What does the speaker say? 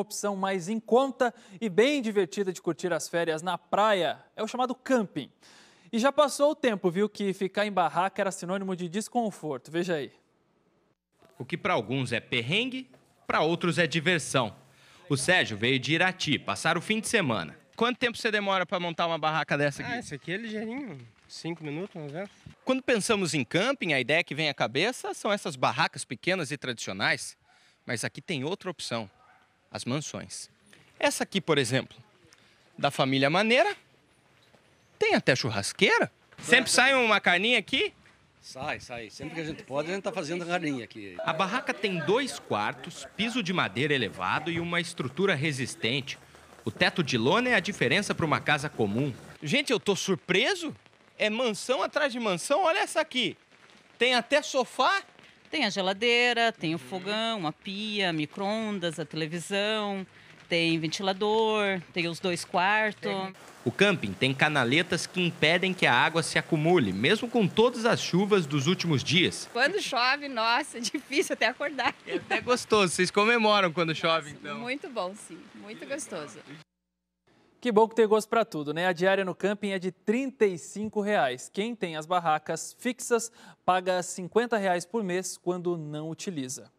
opção mais em conta e bem divertida de curtir as férias na praia é o chamado camping. E já passou o tempo, viu, que ficar em barraca era sinônimo de desconforto. Veja aí. O que para alguns é perrengue, para outros é diversão. O Sérgio veio de Irati passar o fim de semana. Quanto tempo você demora para montar uma barraca dessa aqui? Ah, essa aqui é ligeirinho, cinco minutos, mais ou menos. Quando pensamos em camping, a ideia que vem à cabeça são essas barracas pequenas e tradicionais. Mas aqui tem outra opção as mansões. Essa aqui, por exemplo, da família Maneira, tem até churrasqueira. Sempre sai uma carninha aqui? Sai, sai. Sempre que a gente pode, a gente está fazendo carninha aqui. A barraca tem dois quartos, piso de madeira elevado e uma estrutura resistente. O teto de lona é a diferença para uma casa comum. Gente, eu tô surpreso. É mansão atrás de mansão. Olha essa aqui. Tem até sofá tem a geladeira, tem uhum. o fogão, a pia, micro-ondas, a televisão, tem ventilador, tem os dois quartos. O camping tem canaletas que impedem que a água se acumule, mesmo com todas as chuvas dos últimos dias. Quando chove, nossa, é difícil até acordar. É até gostoso, vocês comemoram quando nossa, chove, então. Muito bom, sim, muito gostoso. Que bom que tem gosto para tudo, né? A diária no camping é de R$ 35. Reais. Quem tem as barracas fixas paga R$ 50 reais por mês quando não utiliza.